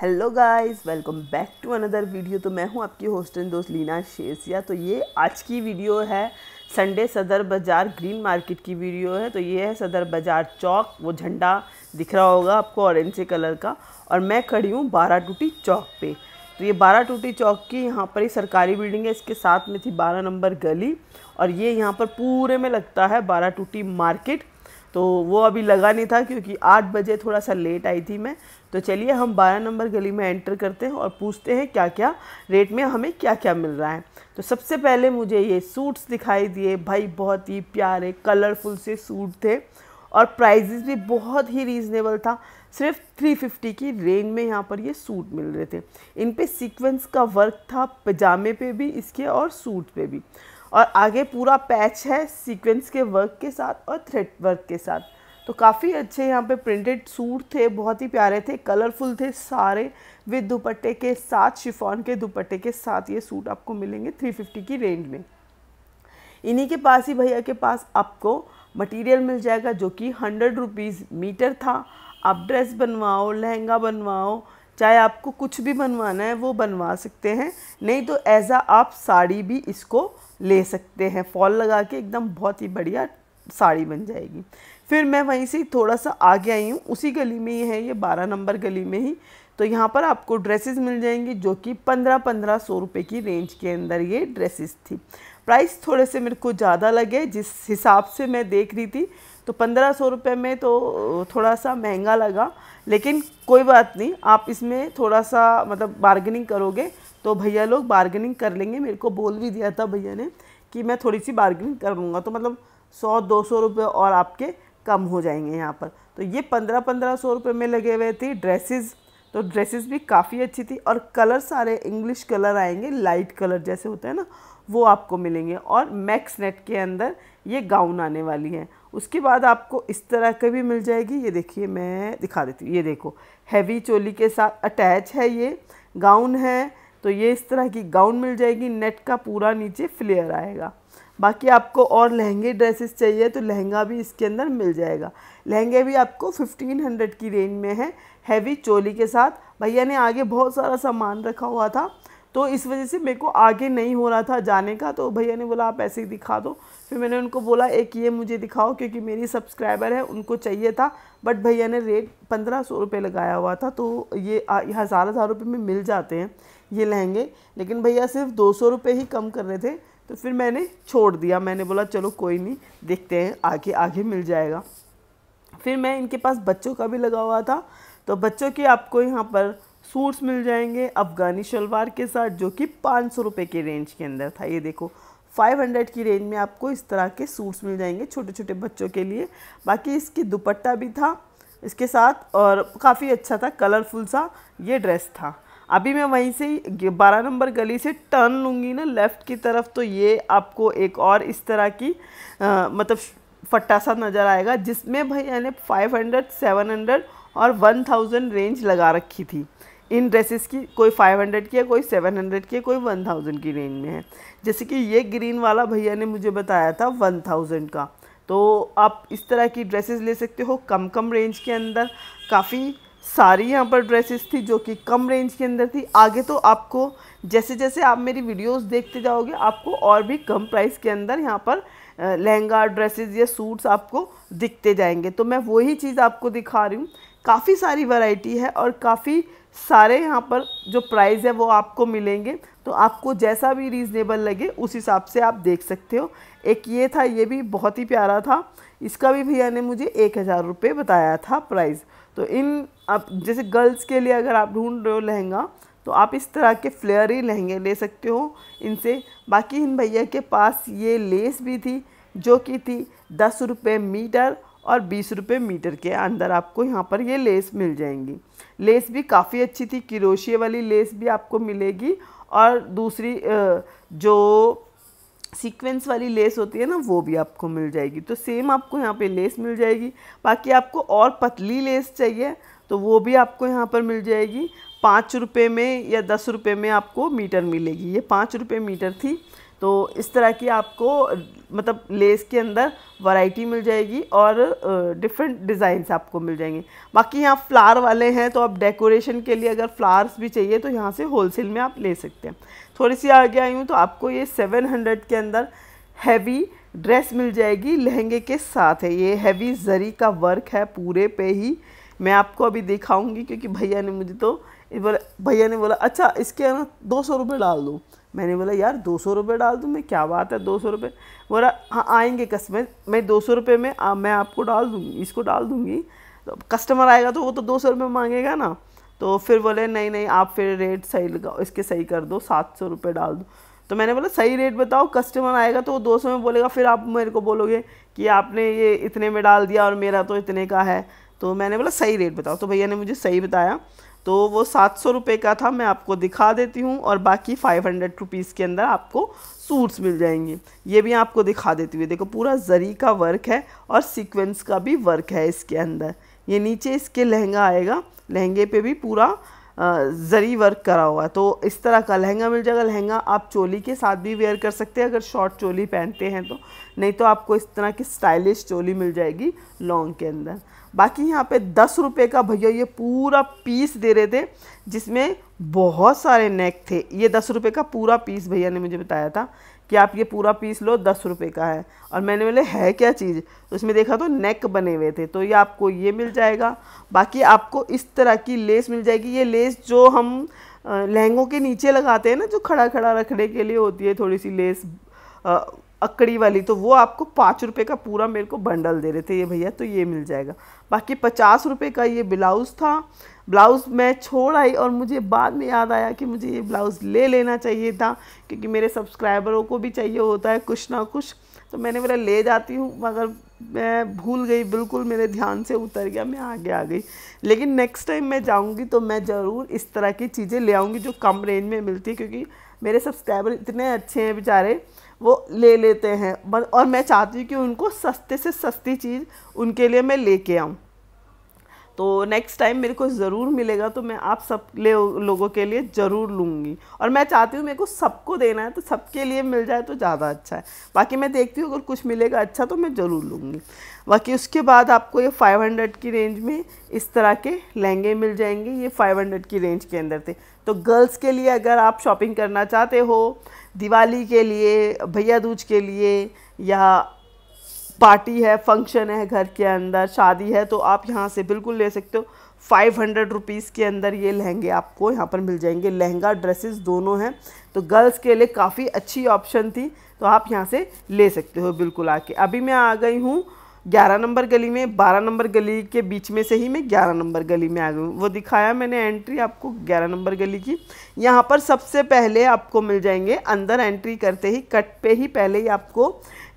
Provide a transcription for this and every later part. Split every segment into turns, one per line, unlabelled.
hello guys welcome back to another video तो मैं हूं आपकी होस्ट एंड दोस्त लीना शेरसिया तो ये आज की वीडियो है संडे सदर बाज़ार ग्रीन मार्केट की वीडियो है तो ये है सदर बाज़ार चौक वो झंडा दिख रहा होगा आपको ऑरेंज से कलर का और मैं खड़ी हूँ बारह टूटी चौक पे तो ये बारह टूटी चौक की यहाँ पर ही सरकारी बिल्डिंग है इसके साथ में थी बारह नंबर गली और ये यहाँ पर पूरे में लगता है बारह टूटी मार्केट तो वो अभी लगा नहीं था क्योंकि आठ बजे थोड़ा सा लेट आई थी मैं तो चलिए हम बारह नंबर गली में एंटर करते हैं और पूछते हैं क्या क्या रेट में हमें क्या क्या मिल रहा है तो सबसे पहले मुझे ये सूट्स दिखाई दिए भाई बहुत ही प्यारे कलरफुल से सूट थे और प्राइजेस भी बहुत ही रीज़नेबल था सिर्फ 350 की रेंज में यहाँ पर ये सूट मिल रहे थे इन पे सीक्वेंस का वर्क था पजामे पे भी इसके और सूट पे भी और आगे पूरा पैच है सीक्वेंस के वर्क के साथ और थ्रेड वर्क के साथ तो काफ़ी अच्छे यहाँ पे प्रिंटेड सूट थे बहुत ही प्यारे थे कलरफुल थे सारे विद दुपट्टे के साथ शिफॉन के दुपट्टे के साथ ये सूट आपको मिलेंगे 350 की रेंज में इन्हीं के पास ही भैया के पास आपको मटेरियल मिल जाएगा जो कि हंड्रेड रुपीज़ मीटर था आप ड्रेस बनवाओ लहंगा बनवाओ चाहे आपको कुछ भी बनवाना है वो बनवा सकते हैं नहीं तो एज़ा आप साड़ी भी इसको ले सकते हैं फॉल लगा के एकदम बहुत ही बढ़िया साड़ी बन जाएगी फिर मैं वहीं से थोड़ा सा आगे आई हूँ उसी गली में ही है ये बारह नंबर गली में ही तो यहाँ पर आपको ड्रेसेस मिल जाएंगी जो कि पंद्रह पंद्रह सौ रुपये की रेंज के अंदर ये ड्रेसेस थी प्राइस थोड़े से मेरे को ज़्यादा लगे जिस हिसाब से मैं देख रही थी तो पंद्रह सौ रुपये में तो थोड़ा सा महंगा लगा लेकिन कोई बात नहीं आप इसमें थोड़ा सा मतलब बार्गेनिंग करोगे तो भैया लोग बार्गेनिंग कर लेंगे मेरे को बोल भी दिया था भैया ने कि मैं थोड़ी सी बार्गेनिंग कर लूँगा तो मतलब सौ दो सौ रुपये और आपके कम हो जाएंगे यहाँ पर तो ये पंद्रह पंद्रह सौ रुपये में लगे हुए थे ड्रेसेस तो ड्रेसेस भी काफ़ी अच्छी थी और कलर सारे इंग्लिश कलर आएंगे लाइट कलर जैसे होते हैं ना वो आपको मिलेंगे और मैक्स नेट के अंदर ये गाउन आने वाली है उसके बाद आपको इस तरह के भी मिल जाएगी ये देखिए मैं दिखा देती हूँ ये देखो हैवी चोली के साथ अटैच है ये गाउन है तो ये इस तरह की गाउन मिल जाएगी नेट का पूरा नीचे फ्लेयर आएगा बाकी आपको और लहंगे ड्रेसेस चाहिए तो लहंगा भी इसके अंदर मिल जाएगा लहंगे भी आपको 1500 की रेंज में है हैवी चोली के साथ भैया ने आगे बहुत सारा सामान रखा हुआ था तो इस वजह से मेरे को आगे नहीं हो रहा था जाने का तो भैया ने बोला आप ऐसे ही दिखा दो फिर मैंने उनको बोला एक ये मुझे दिखाओ क्योंकि मेरी सब्सक्राइबर है उनको चाहिए था बट भैया ने रेट पंद्रह सौ रुपये लगाया हुआ था तो ये हज़ार हज़ार रुपये में मिल जाते हैं ये लहंगे लेकिन भैया सिर्फ दो सौ रुपये ही कम कर रहे थे तो फिर मैंने छोड़ दिया मैंने बोला चलो कोई नहीं देखते हैं आगे आगे मिल जाएगा फिर मैं इनके पास बच्चों का भी लगा हुआ था तो बच्चों के आपको यहाँ पर सूट्स मिल जाएंगे अफ़गानी शलवार के साथ जो कि पाँच सौ रुपये के रेंज के अंदर था ये देखो 500 की रेंज में आपको इस तरह के सूट्स मिल जाएंगे छोटे छोटे बच्चों के लिए बाकी इसकी दुपट्टा भी था इसके साथ और काफ़ी अच्छा था कलरफुल सा ये ड्रेस था अभी मैं वहीं से बारह नंबर गली से टर्न लूँगी ना लेफ़्ट की तरफ तो ये आपको एक और इस तरह की आ, मतलब फट्टा सा नज़र आएगा जिसमें भाई मैंने फाइव हंड्रेड सेवन हंड्रेड और वन थाउजेंड रेंज लगा रखी थी इन ड्रेसेस की कोई 500 की है कोई 700 की है कोई 1000 की रेंज में है जैसे कि ये ग्रीन वाला भैया ने मुझे बताया था 1000 का तो आप इस तरह की ड्रेसेस ले सकते हो कम कम रेंज के अंदर काफ़ी सारी यहाँ पर ड्रेसेस थी जो कि कम रेंज के अंदर थी आगे तो आपको जैसे जैसे आप मेरी वीडियोस देखते जाओगे आपको और भी कम प्राइस के अंदर यहाँ पर लहंगा ड्रेसेस या सूट्स आपको दिखते जाएंगे तो मैं वही चीज़ आपको दिखा रही हूँ काफ़ी सारी वैरायटी है और काफ़ी सारे यहाँ पर जो प्राइस है वो आपको मिलेंगे तो आपको जैसा भी रीज़नेबल लगे उस हिसाब से आप देख सकते हो एक ये था ये भी बहुत ही प्यारा था इसका भी भैया ने मुझे एक हज़ार रुपये बताया था प्राइस तो इन आप जैसे गर्ल्स के लिए अगर आप ढूंढ रहे हो लहंगा तो आप इस तरह के फ्लेयरी लहंगे ले सकते हो इनसे बाकी इन भैया के पास ये लेस भी थी जो कि थी दस रुपये मीटर और बीस रुपये मीटर के अंदर आपको यहाँ पर ये लेस मिल जाएंगी लेस भी काफ़ी अच्छी थी किरोशिया वाली लेस भी आपको मिलेगी और दूसरी जो सीक्वेंस वाली लेस होती है ना वो भी आपको मिल जाएगी तो सेम आपको यहाँ पे लेस मिल जाएगी बाकी आपको और पतली लेस चाहिए तो वो भी आपको यहाँ पर मिल जाएगी पाँच रुपये में या दस रुपये में आपको मीटर मिलेगी ये पाँच रुपये मीटर थी तो इस तरह की आपको मतलब लेस के अंदर वैरायटी मिल जाएगी और डिफरेंट डिज़ाइंस आपको मिल जाएंगे बाकी यहाँ फ्लावर वाले हैं तो आप डेकोरेशन के लिए अगर फ्लावर्स भी चाहिए तो यहाँ से होलसेल में आप ले सकते हैं थोड़ी सी आगे आई हूँ तो आपको ये सेवन हंड्रेड के अंदर हैवी ड्रेस मिल जाएगी लहंगे के साथ है ये हैवी जरी का वर्क है पूरे पे ही मैं आपको अभी दिखाऊँगी क्योंकि भैया ने मुझे तो भैया ने बोला अच्छा इसके ना दो सौ रुपये डाल दूँ मैंने बोला यार दो सौ रुपये डाल दूँ मैं क्या बात है दो सौ रुपये बोला हाँ आएंगे कस्टमर मैं दो सौ रुपये में आ, मैं आपको डाल दूँगी इसको डाल दूँगी तो कस्टमर आएगा तो वो तो दो सौ रुपये मांगेगा ना तो फिर बोले नहीं नहीं आप फिर रेट सही लगाओ इसके सही कर दो सात सौ रुपये डाल दो तो मैंने बोला सही रेट बताओ कस्टमर आएगा तो वो दो सौ में बोलेगा फिर आप मेरे को बोलोगे कि आपने ये इतने में डाल दिया और मेरा तो इतने का है तो मैंने बोला सही रेट बताओ तो भैया ने मुझे सही बताया तो वो सात सौ रुपये का था मैं आपको दिखा देती हूँ और बाकी फाइव हंड्रेड रुपीज़ के अंदर आपको सूट्स मिल जाएंगे ये भी आपको दिखा देती हुई देखो पूरा जरी का वर्क है और सीक्वेंस का भी वर्क है इसके अंदर ये नीचे इसके लहंगा आएगा लहंगे पे भी पूरा ज़री वर्क करा हुआ है तो इस तरह का लहंगा मिल जाएगा लहंगा आप चोली के साथ भी वेयर कर सकते हैं अगर शॉर्ट चोली पहनते हैं तो नहीं तो आपको इस तरह की स्टाइलिश चोली मिल जाएगी लॉन्ग के अंदर बाकी यहाँ पे दस रुपये का भैया ये पूरा पीस दे रहे थे जिसमें बहुत सारे नेक थे ये दस रुपये का पूरा पीस भैया ने मुझे बताया था कि आप ये पूरा पीस लो दस रुपये का है और मैंने बोले है क्या चीज़ तो उसमें देखा तो नेक बने हुए थे तो ये आपको ये मिल जाएगा बाकी आपको इस तरह की लेस मिल जाएगी ये लेस जो हम लहंगों के नीचे लगाते हैं ना जो खड़ा खड़ा रखने के लिए होती है थोड़ी सी लेस अकड़ी वाली तो वो आपको पाँच रुपये का पूरा मेरे को बंडल दे रहे थे ये भैया तो ये मिल जाएगा बाकी पचास रुपये का ये ब्लाउज़ था ब्लाउज़ मैं छोड़ आई और मुझे बाद में याद आया कि मुझे ये ब्लाउज़ ले लेना चाहिए था क्योंकि मेरे सब्सक्राइबरों को भी चाहिए होता है कुछ ना कुछ तो मैंने बोला ले जाती हूँ मगर मैं भूल गई बिल्कुल मेरे ध्यान से उतर गया मैं आगे आ गई लेकिन नेक्स्ट टाइम मैं जाऊँगी तो मैं ज़रूर इस तरह की चीज़ें ले आऊँगी जो कम रेंज में मिलती है क्योंकि मेरे सब्सक्राइबर इतने अच्छे हैं बेचारे वो ले लेते हैं और मैं चाहती हूँ कि उनको सस्ते से सस्ती चीज़ उनके लिए मैं लेके आऊँ तो नेक्स्ट टाइम मेरे को ज़रूर मिलेगा तो मैं आप सब ले लोगों के लिए ज़रूर लूँगी और मैं चाहती हूँ मेरे को सबको देना है तो सबके लिए मिल जाए तो ज़्यादा अच्छा है बाकी मैं देखती हूँ अगर कुछ मिलेगा अच्छा तो मैं ज़रूर लूँगी बाकी उसके बाद आपको ये 500 की रेंज में इस तरह के लहंगे मिल जाएंगे ये 500 की रेंज के अंदर थे तो गर्ल्स के लिए अगर आप शॉपिंग करना चाहते हो दिवाली के लिए भैया दूज के लिए या पार्टी है फंक्शन है घर के अंदर शादी है तो आप यहाँ से बिल्कुल ले सकते हो फाइव हंड्रेड रुपीज़ के अंदर ये लहंगे आपको यहाँ पर मिल जाएंगे लहंगा ड्रेसेस दोनों हैं तो गर्ल्स के लिए काफ़ी अच्छी ऑप्शन थी तो आप यहाँ से ले सकते हो बिल्कुल आके अभी मैं आ गई हूँ ग्यारह नंबर गली में बारह नंबर गली के बीच में से ही मैं ग्यारह नंबर गली में आ गई वो दिखाया मैंने एंट्री आपको ग्यारह नंबर गली की यहाँ पर सबसे पहले आपको मिल जाएंगे अंदर एंट्री करते ही कट पे ही पहले ही आपको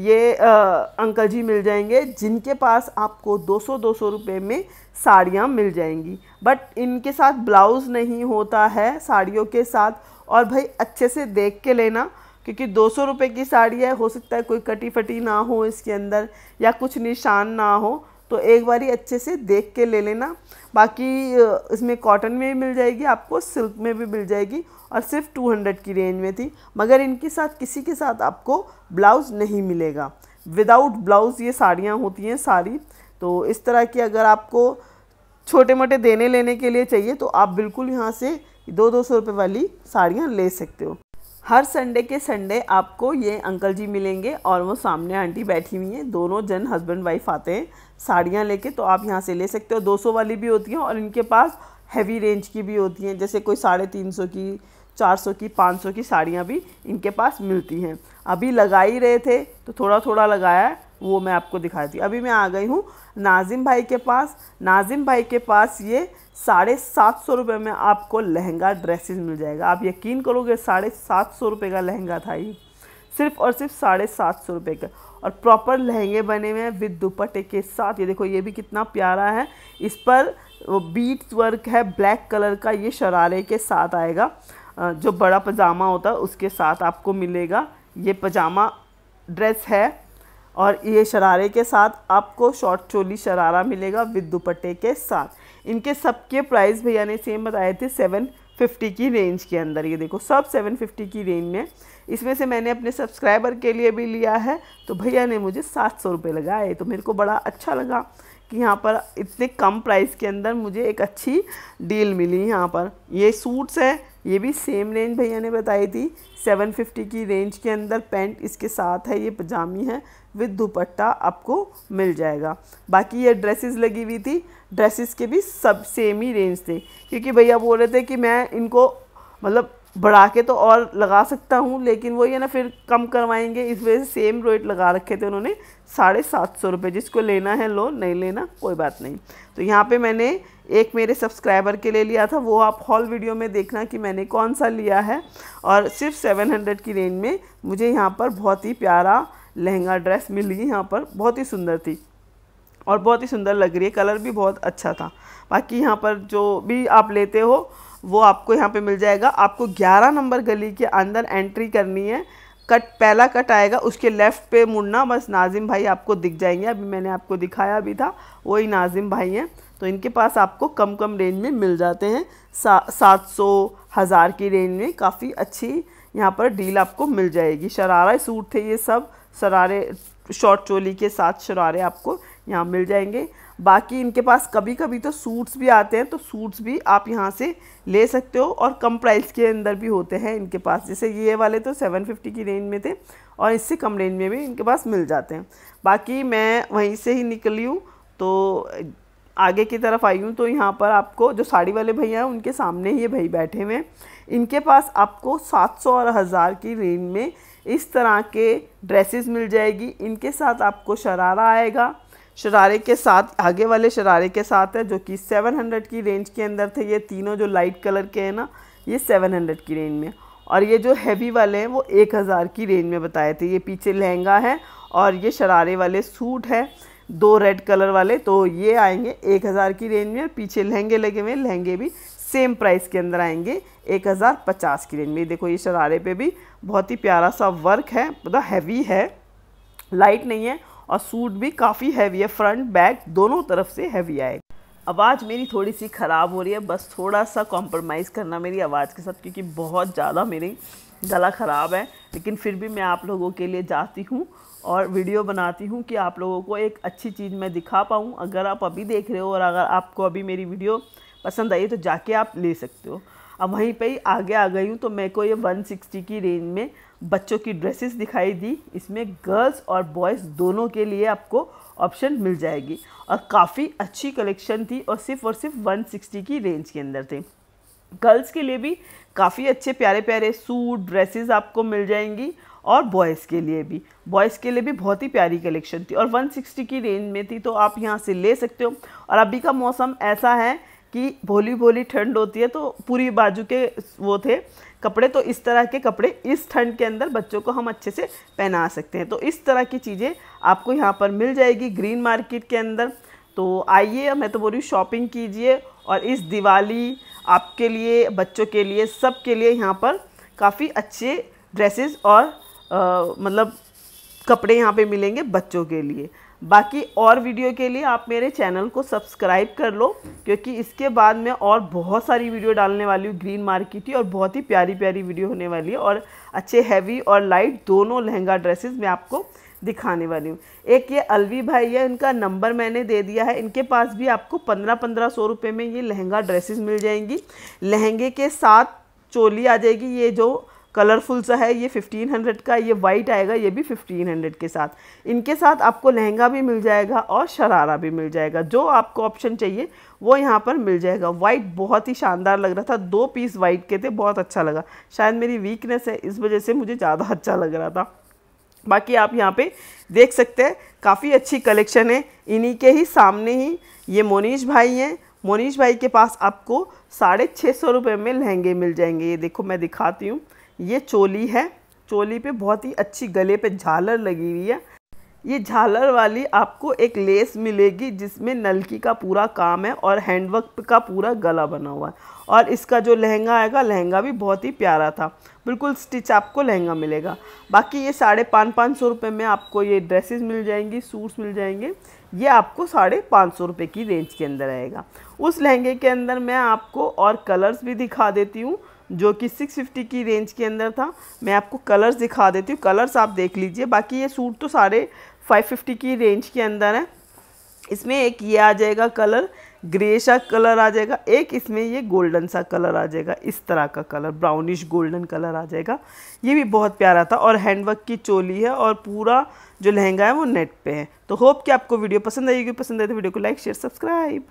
ये आ, अंकल जी मिल जाएंगे जिनके पास आपको 200 200 रुपए में साड़ियाँ मिल जाएंगी बट इनके साथ ब्लाउज़ नहीं होता है साड़ियों के साथ और भाई अच्छे से देख के लेना क्योंकि दो सौ रुपये की साड़ी है हो सकता है कोई कटी फटी ना हो इसके अंदर या कुछ निशान ना हो तो एक बार ही अच्छे से देख के ले लेना बाकी इसमें कॉटन में भी मिल जाएगी आपको सिल्क में भी मिल जाएगी और सिर्फ 200 की रेंज में थी मगर इनके साथ किसी के साथ आपको ब्लाउज़ नहीं मिलेगा विदाउट ब्लाउज़ ये साड़ियाँ होती हैं सारी तो इस तरह की अगर आपको छोटे मोटे देने लेने के लिए चाहिए तो आप बिल्कुल यहाँ से दो दो सौ रुपये वाली साड़ियाँ ले सकते हो हर संडे के संडे आपको ये अंकल जी मिलेंगे और वो सामने आंटी बैठी हुई हैं दोनों जन हस्बैंड वाइफ आते हैं साड़ियाँ लेके तो आप यहाँ से ले सकते हो 200 वाली भी होती हैं और इनके पास हैवी रेंज की भी होती हैं जैसे कोई साढ़े तीन सौ की चार सौ की पाँच सौ की साड़ियाँ भी इनके पास मिलती हैं अभी लगा ही रहे थे तो थोड़ा थोड़ा लगाया वो मैं आपको दिखाती अभी मैं आ गई हूँ नाजिम भाई के पास नाजिम भाई के पास ये साढ़े सात सौ रुपये में आपको लहंगा ड्रेसेस मिल जाएगा आप यकीन करोगे साढ़े सात सौ रुपये का लहंगा था ये सिर्फ और सिर्फ साढ़े सात सौ रुपये का और प्रॉपर लहंगे बने हुए हैं विद दुपट्टे के साथ ये देखो ये भी कितना प्यारा है इस पर वो बीट वर्क है ब्लैक कलर का ये शरारे के साथ आएगा जो बड़ा पजामा होता है उसके साथ आपको मिलेगा ये पजामा ड्रेस है और ये शरारे के साथ आपको शॉर्ट चोली शरारा मिलेगा विद दुपट्टे के साथ इनके सबके प्राइस भैया ने सेम बताए थे सेवन फिफ्टी की रेंज के अंदर ये देखो सब सेवन फिफ्टी की रेंज में इसमें से मैंने अपने सब्सक्राइबर के लिए भी लिया है तो भैया ने मुझे सात सौ रुपये लगाए तो मेरे को बड़ा अच्छा लगा कि यहाँ पर इतने कम प्राइस के अंदर मुझे एक अच्छी डील मिली यहाँ पर ये सूट्स है ये भी सेम रेंज भैया ने बताई थी 750 की रेंज के अंदर पैंट इसके साथ है ये पजामी है विद दुपट्टा आपको मिल जाएगा बाकी ये ड्रेसेस लगी हुई थी ड्रेसेस के भी सब सेम ही रेंज थे क्योंकि भैया बोल रहे थे कि मैं इनको मतलब बढ़ा के तो और लगा सकता हूँ लेकिन वो ये ना फिर कम करवाएंगे इस वजह से सेम रेट लगा रखे थे उन्होंने साढ़े सात सौ रुपये जिसको लेना है लो नहीं लेना कोई बात नहीं तो यहाँ पे मैंने एक मेरे सब्सक्राइबर के लिए लिया था वो आप हॉल वीडियो में देखना कि मैंने कौन सा लिया है और सिर्फ सेवन हंड्रेड की रेंज में मुझे यहाँ पर बहुत ही प्यारा लहंगा ड्रेस मिल गई यहाँ पर बहुत ही सुंदर थी और बहुत ही सुंदर लग रही है कलर भी बहुत अच्छा था बाकी यहाँ पर जो भी आप लेते हो वो आपको यहाँ पे मिल जाएगा आपको 11 नंबर गली के अंदर एंट्री करनी है कट पहला कट आएगा उसके लेफ़्ट पे मुड़ना बस नाजिम भाई आपको दिख जाएंगे अभी मैंने आपको दिखाया भी था वही नाजिम भाई हैं तो इनके पास आपको कम कम रेंज में मिल जाते हैं सा सात सौ हज़ार की रेंज में काफ़ी अच्छी यहाँ पर डील आपको मिल जाएगी शरारा सूट थे ये सब शरारे शॉर्ट चोली के साथ शरारे आपको यहाँ मिल जाएंगे बाकी इनके पास कभी कभी तो सूट्स भी आते हैं तो सूट्स भी आप यहाँ से ले सकते हो और कम प्राइस के अंदर भी होते हैं इनके पास जैसे ये वाले तो 750 की रेंज में थे और इससे कम रेंज में भी इनके पास मिल जाते हैं बाकी मैं वहीं से ही निकली हूँ तो आगे की तरफ आई हूँ तो यहाँ पर आपको जो साड़ी वाले भैया हैं उनके सामने ही ये भाई बैठे हुए हैं इनके पास आपको 700 और हज़ार की रेंज में इस तरह के ड्रेसेस मिल जाएगी इनके साथ आपको शरारा आएगा शरारे के साथ आगे वाले शरारे के साथ है जो कि 700 की रेंज के अंदर थे ये तीनों जो लाइट कलर के हैं ना ये 700 की रेंज में और ये जो हैवी वाले हैं वो 1000 की रेंज में बताए थे ये पीछे लहंगा है और ये शरारे वाले सूट है दो रेड कलर वाले तो ये आएंगे 1000 की रेंज में और पीछे लहंगे लगे हुए लहंगे भी सेम प्राइस के अंदर आएंगे 1050 की रेंज में देखो ये शरारे पे भी बहुत ही प्यारा सा वर्क है मतलब हैवी है लाइट नहीं है और सूट भी काफ़ी हैवी है फ्रंट बैक दोनों तरफ से हैवी आए आवाज़ मेरी थोड़ी सी ख़राब हो रही है बस थोड़ा सा कॉम्प्रोमाइज़ करना मेरी आवाज़ के साथ क्योंकि बहुत ज़्यादा मेरी गला ख़राब है लेकिन फिर भी मैं आप लोगों के लिए जाती हूँ और वीडियो बनाती हूँ कि आप लोगों को एक अच्छी चीज़ मैं दिखा पाऊँ अगर आप अभी देख रहे हो और अगर आपको अभी मेरी वीडियो पसंद आई तो जाके आप ले सकते हो अब वहीं पे ही आगे आ गई हूँ तो मेरे को ये 160 की रेंज में बच्चों की ड्रेसेस दिखाई दी इसमें गर्ल्स और बॉयज़ दोनों के लिए आपको ऑप्शन मिल जाएगी और काफ़ी अच्छी कलेक्शन थी और सिर्फ और सिर्फ 160 की रेंज के अंदर थी गर्ल्स के लिए भी काफ़ी अच्छे प्यारे प्यारे सूट ड्रेसेस आपको मिल जाएंगी और बॉयज़ के लिए भी बॉयज़ के लिए भी बहुत ही प्यारी कलेक्शन थी और 160 की रेंज में थी तो आप यहाँ से ले सकते हो और अभी का मौसम ऐसा है कि भोली भोली ठंड होती है तो पूरी बाजू के वो थे कपड़े तो इस तरह के कपड़े इस ठंड के अंदर बच्चों को हम अच्छे से पहना सकते हैं तो इस तरह की चीज़ें आपको यहाँ पर मिल जाएगी ग्रीन मार्केट के अंदर तो आइए मैं तो बोल रही हूँ शॉपिंग कीजिए और इस दिवाली आपके लिए बच्चों के लिए सब के लिए यहाँ पर काफ़ी अच्छे ड्रेसेस और आ, मतलब कपड़े यहाँ पे मिलेंगे बच्चों के लिए बाकी और वीडियो के लिए आप मेरे चैनल को सब्सक्राइब कर लो क्योंकि इसके बाद मैं और बहुत सारी वीडियो डालने वाली हूँ ग्रीन मार्केट की और बहुत ही प्यारी प्यारी वीडियो होने वाली है और अच्छे हैवी और लाइट दोनों लहंगा ड्रेसेस मैं आपको दिखाने वाली हूँ एक ये अलवी भाई है इनका नंबर मैंने दे दिया है इनके पास भी आपको पंद्रह पंद्रह सौ रुपये में ये लहंगा ड्रेसेस मिल जाएंगी लहंगे के साथ चोली आ जाएगी ये जो कलरफुल सा है ये 1500 का ये वाइट आएगा ये भी 1500 के साथ इनके साथ आपको लहंगा भी मिल जाएगा और शरारा भी मिल जाएगा जो आपको ऑप्शन चाहिए वो यहाँ पर मिल जाएगा वाइट बहुत ही शानदार लग रहा था दो पीस वाइट के थे बहुत अच्छा लगा शायद मेरी वीकनेस है इस वजह से मुझे ज़्यादा अच्छा लग रहा था बाकी आप यहाँ पर देख सकते हैं काफ़ी अच्छी कलेक्शन है इन्हीं के ही सामने ही ये मोनीश भाई हैं मोनीश भाई के पास आपको साढ़े छः सौ रुपये में लहंगे मिल जाएंगे ये देखो मैं दिखाती हूँ ये चोली है चोली पे बहुत ही अच्छी गले पे झालर लगी हुई है ये झालर वाली आपको एक लेस मिलेगी जिसमें नलकी का पूरा काम है और हैंडवर्क का पूरा गला बना हुआ है और इसका जो लहंगा आएगा लहंगा भी बहुत ही प्यारा था बिल्कुल स्टिच आपको लहंगा मिलेगा बाकी ये साढ़े पाँच पाँच सौ रुपये में आपको ये ड्रेसेस मिल जाएंगी सूट्स मिल जाएंगे ये आपको साढ़े पाँच सौ रुपये की रेंज के अंदर आएगा उस लहंगे के अंदर मैं आपको और कलर्स भी दिखा देती हूँ जो कि 650 की रेंज के अंदर था मैं आपको कलर्स दिखा देती हूँ कलर्स आप देख लीजिए बाकी ये सूट तो सारे 550 की रेंज के अंदर है इसमें एक ये आ जाएगा कलर ग्रे सा कलर आ जाएगा एक इसमें ये गोल्डन सा कलर आ जाएगा इस तरह का कलर ब्राउनिश गोल्डन कलर आ जाएगा ये भी बहुत प्यारा था और हैंडवर्क की चोली है और पूरा जो लहंगा है वो नेट पे है तो होप कि आपको वीडियो पसंद आएगी पसंद आए तो वीडियो को लाइक शेयर सब्सक्राइब